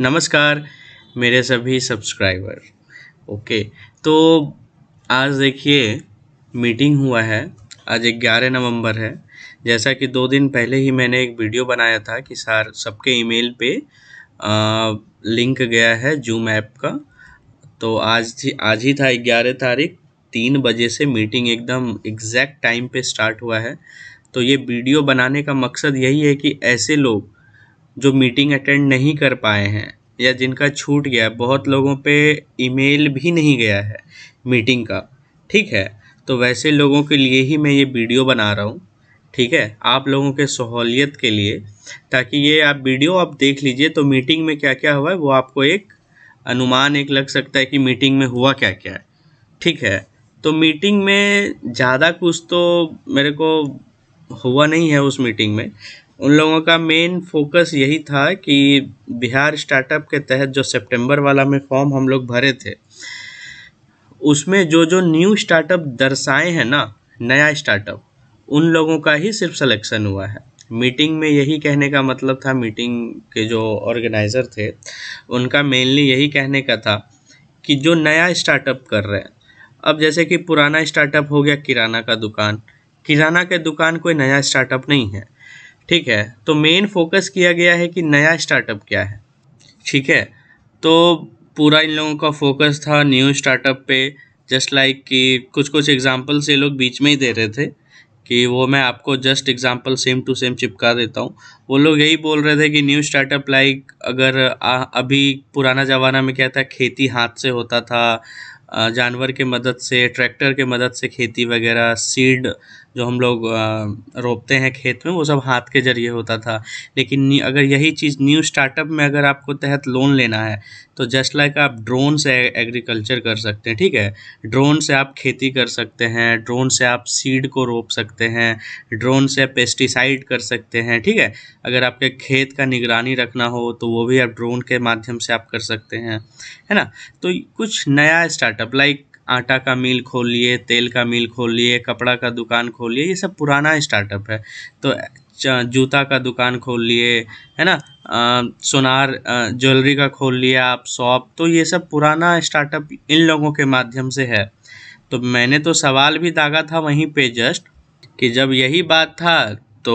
नमस्कार मेरे सभी सब्सक्राइबर ओके तो आज देखिए मीटिंग हुआ है आज ग्यारह नवंबर है जैसा कि दो दिन पहले ही मैंने एक वीडियो बनाया था कि सार सबके ईमेल पे आ, लिंक गया है जूम ऐप का तो आज थी आज ही था ग्यारह तारीख तीन बजे से मीटिंग एकदम एग्जैक्ट टाइम पे स्टार्ट हुआ है तो ये वीडियो बनाने का मकसद यही है कि ऐसे लोग जो मीटिंग अटेंड नहीं कर पाए हैं या जिनका छूट गया बहुत लोगों पे ईमेल भी नहीं गया है मीटिंग का ठीक है तो वैसे लोगों के लिए ही मैं ये वीडियो बना रहा हूँ ठीक है आप लोगों के सहूलियत के लिए ताकि ये आप वीडियो आप देख लीजिए तो मीटिंग में क्या क्या हुआ है वो आपको एक अनुमान एक लग सकता है कि मीटिंग में हुआ क्या क्या है ठीक है तो मीटिंग में ज़्यादा कुछ तो मेरे को हुआ नहीं है उस मीटिंग में उन लोगों का मेन फोकस यही था कि बिहार स्टार्टअप के तहत जो सितंबर वाला में फॉर्म हम लोग भरे थे उसमें जो जो न्यू स्टार्टअप दर्शाए हैं ना नया स्टार्टअप उन लोगों का ही सिर्फ सिलेक्शन हुआ है मीटिंग में यही कहने का मतलब था मीटिंग के जो ऑर्गेनाइज़र थे उनका मेनली यही कहने का था कि जो नया स्टार्टअप कर रहे हैं अब जैसे कि पुराना स्टार्टअप हो गया किराना का दुकान किराना के दुकान कोई नया स्टार्टअप नहीं है ठीक है तो मेन फोकस किया गया है कि नया स्टार्टअप क्या है ठीक है तो पूरा इन लोगों का फोकस था न्यू स्टार्टअप पे जस्ट लाइक like कि कुछ कुछ एग्जांपल्स ये लोग बीच में ही दे रहे थे कि वो मैं आपको just example same to same चिपका देता हूँ वो लोग यही बोल रहे थे कि न्यू स्टार्टअप लाइक अगर आ, अभी पुराना ज़माना में क्या था खेती हाथ से होता था जानवर के मदद से ट्रैक्टर के मदद से खेती वगैरह सीड जो हम लोग रोपते हैं खेत में वो सब हाथ के ज़रिए होता था लेकिन अगर यही चीज़ न्यू स्टार्टअप में अगर आपको तहत लोन लेना है तो जस्ट लाइक आप ड्रोन से एग्रीकल्चर कर सकते हैं ठीक है ड्रोन से आप खेती कर सकते हैं ड्रोन से आप सीड को रोप सकते हैं ड्रोन से पेस्टिसाइड कर सकते हैं ठीक है अगर आपके खेत का निगरानी रखना हो तो वो भी आप ड्रोन के माध्यम से आप कर सकते हैं है ना तो कुछ नया स्टार्टअप लाइक आटा का मिल खोल लिए तेल का मिल खोल लिए कपड़ा का दुकान खोल लिए ये सब पुराना स्टार्टअप है तो जूता का दुकान खोल लिए है ना आ, सोनार ज्वेलरी का खोल लिया आप शॉप तो ये सब पुराना स्टार्टअप इन लोगों के माध्यम से है तो मैंने तो सवाल भी दागा था वहीं पे जस्ट कि जब यही बात था तो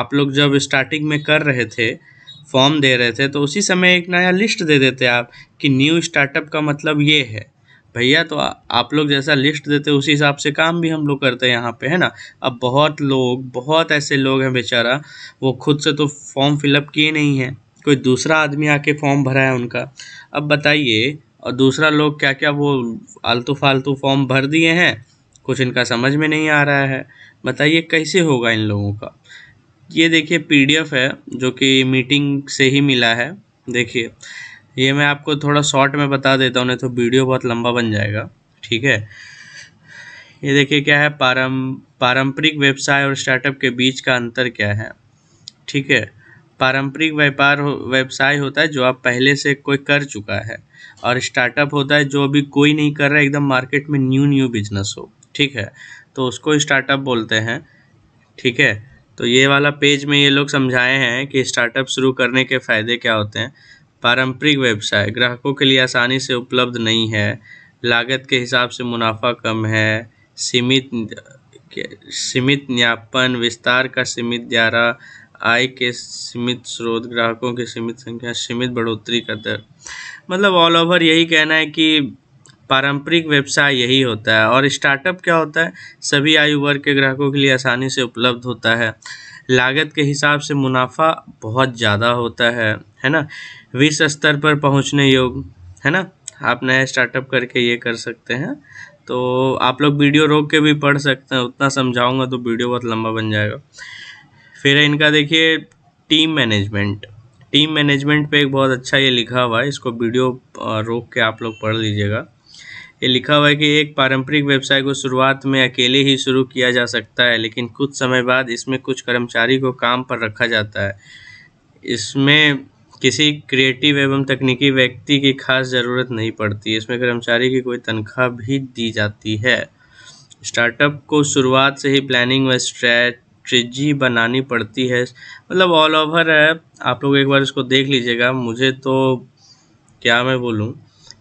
आप लोग जब स्टार्टिंग में कर रहे थे फॉर्म दे रहे थे तो उसी समय एक नया लिस्ट दे देते आप कि न्यू स्टार्टअप का मतलब ये है भैया तो आप लोग जैसा लिस्ट देते हो उसी हिसाब से काम भी हम लोग करते हैं यहाँ पे है ना अब बहुत लोग बहुत ऐसे लोग हैं बेचारा वो खुद से तो फॉर्म फिलअप किए नहीं हैं कोई दूसरा आदमी आके फॉर्म भरा है उनका अब बताइए और दूसरा लोग क्या क्या वो आलतू फालतू फॉर्म भर दिए हैं कुछ इनका समझ में नहीं आ रहा है बताइए कैसे होगा इन लोगों का ये देखिए पीडीएफ है जो कि मीटिंग से ही मिला है देखिए ये मैं आपको थोड़ा शॉर्ट में बता देता हूँ नहीं तो वीडियो बहुत लंबा बन जाएगा ठीक है ये देखिए क्या है पारम पारंपरिक व्यवसाय और स्टार्टअप के बीच का अंतर क्या है ठीक है पारंपरिक व्यापार हो, व्यवसाय होता है जो आप पहले से कोई कर चुका है और स्टार्टअप होता है जो अभी कोई नहीं कर रहा है एकदम मार्केट में न्यू न्यू बिजनेस हो ठीक है तो उसको स्टार्टअप बोलते हैं ठीक है तो ये वाला पेज में ये लोग समझाए हैं कि स्टार्टअप शुरू करने के फ़ायदे क्या होते हैं पारंपरिक व्यवसाय ग्राहकों के लिए आसानी से उपलब्ध नहीं है लागत के हिसाब से मुनाफा कम है सीमित सीमित न्यापन विस्तार का सीमित द्वारा आय के सीमित स्रोत ग्राहकों की सीमित संख्या सीमित बढ़ोतरी का दर मतलब ऑल ओवर यही कहना है कि पारंपरिक व्यवसाय यही होता है और स्टार्टअप क्या होता है सभी आयु वर्ग के ग्राहकों के लिए आसानी से उपलब्ध होता है लागत के हिसाब से मुनाफा बहुत ज़्यादा होता है है ना विश्व स्तर पर पहुंचने योग है ना आप नया स्टार्टअप करके ये कर सकते हैं तो आप लोग वीडियो रोक के भी पढ़ सकते हैं उतना समझाऊंगा तो वीडियो बहुत लंबा बन जाएगा फिर इनका देखिए टीम मैनेजमेंट टीम मैनेजमेंट पे एक बहुत अच्छा ये लिखा हुआ है इसको वीडियो रोक के आप लोग पढ़ लीजिएगा ये लिखा हुआ है कि एक पारंपरिक व्यवसाय को शुरुआत में अकेले ही शुरू किया जा सकता है लेकिन कुछ समय बाद इसमें कुछ कर्मचारी को काम पर रखा जाता है इसमें किसी क्रिएटिव एवं तकनीकी व्यक्ति की खास ज़रूरत नहीं पड़ती इसमें कर्मचारी की कोई तनख्वाह भी दी जाती है स्टार्टअप को शुरुआत से ही प्लानिंग व स्ट्रेटजी बनानी पड़ती है मतलब ऑल ओवर है आप लोग एक बार इसको देख लीजिएगा मुझे तो क्या मैं बोलूँ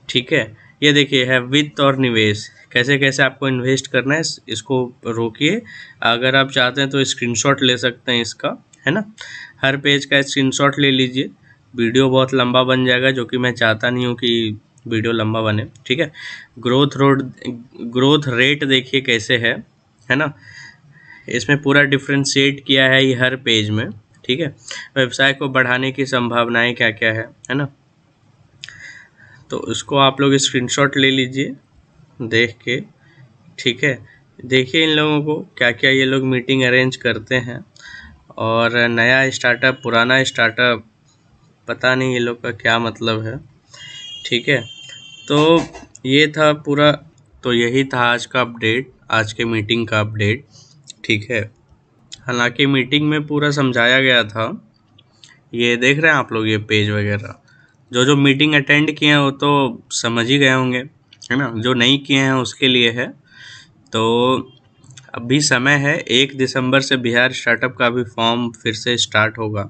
ठीक है ये देखिए है वित्त और निवेश कैसे कैसे आपको इन्वेस्ट करना है इसको रोकिए अगर आप चाहते हैं तो स्क्रीनशॉट ले सकते हैं इसका है ना हर पेज का स्क्रीनशॉट ले लीजिए वीडियो बहुत लंबा बन जाएगा जो कि मैं चाहता नहीं हूँ कि वीडियो लंबा बने ठीक है ग्रोथ रोड ग्रोथ रेट देखिए कैसे है है ना इसमें पूरा डिफ्रेंशिएट किया है ये हर पेज में ठीक है व्यवसाय को बढ़ाने की संभावनाएं क्या क्या है है ना तो उसको आप लोग स्क्रीनशॉट ले लीजिए देख के ठीक है देखिए इन लोगों को क्या क्या ये लोग मीटिंग अरेंज करते हैं और नया स्टार्टअप पुराना स्टार्टअप पता नहीं ये लोग का क्या मतलब है ठीक है तो ये था पूरा तो यही था आज का अपडेट आज के मीटिंग का अपडेट ठीक है हालांकि मीटिंग में पूरा समझाया गया था ये देख रहे हैं आप लोग ये पेज वगैरह जो जो मीटिंग अटेंड किए हैं वो तो समझ ही गए होंगे है ना जो नहीं किए हैं उसके लिए है तो अभी समय है एक दिसंबर से बिहार स्टार्टअप का भी फॉर्म फिर से स्टार्ट होगा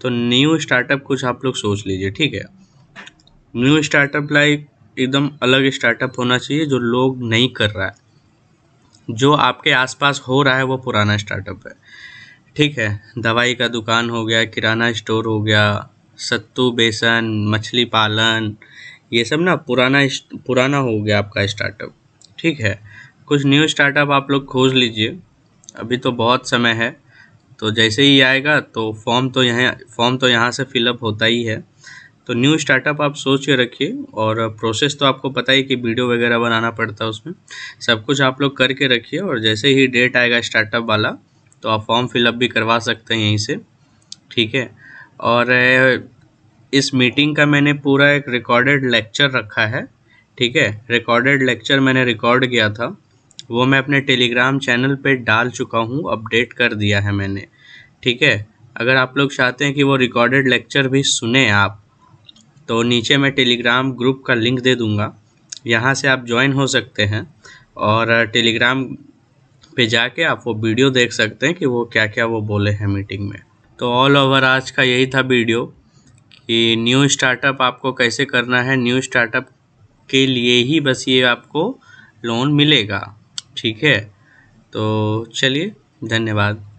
तो न्यू स्टार्टअप कुछ आप लोग सोच लीजिए ठीक है न्यू स्टार्टअप लाइक एकदम अलग स्टार्टअप होना चाहिए जो लोग नहीं कर रहा है जो आपके आसपास हो रहा है वो पुराना स्टार्टअप है ठीक है दवाई का दुकान हो गया किराना स्टोर हो गया सत्तू बेसन मछली पालन ये सब ना पुराना पुराना हो गया आपका स्टार्टअप ठीक है कुछ न्यू स्टार्टअप आप लोग खोज लीजिए अभी तो बहुत समय है तो जैसे ही आएगा तो फॉर्म तो यहाँ फॉर्म तो यहाँ से फिलअप होता ही है तो न्यू स्टार्टअप आप सोच के रखिए और प्रोसेस तो आपको पता ही कि वीडियो वगैरह बनाना पड़ता है उसमें सब कुछ आप लोग करके रखिए और जैसे ही डेट आएगा स्टार्टअप वाला तो आप फॉर्म फिलअप भी करवा सकते हैं यहीं से ठीक है और इस मीटिंग का मैंने पूरा एक रिकॉर्डेड लेक्चर रखा है ठीक है रिकॉर्डेड लेक्चर मैंने रिकॉर्ड किया था वो मैं अपने टेलीग्राम चैनल पे डाल चुका हूँ अपडेट कर दिया है मैंने ठीक है अगर आप लोग चाहते हैं कि वो रिकॉर्डेड लेक्चर भी सुने आप तो नीचे मैं टेलीग्राम ग्रुप का लिंक दे दूँगा यहाँ से आप ज्वाइन हो सकते हैं और टेलीग्राम पे जाके आप वो वीडियो देख सकते हैं कि वो क्या क्या वो बोले हैं मीटिंग में तो ऑल ओवर आज का यही था वीडियो कि न्यू स्टार्टअप आपको कैसे करना है न्यू स्टार्टअप के लिए ही बस ये आपको लोन मिलेगा ठीक है तो चलिए धन्यवाद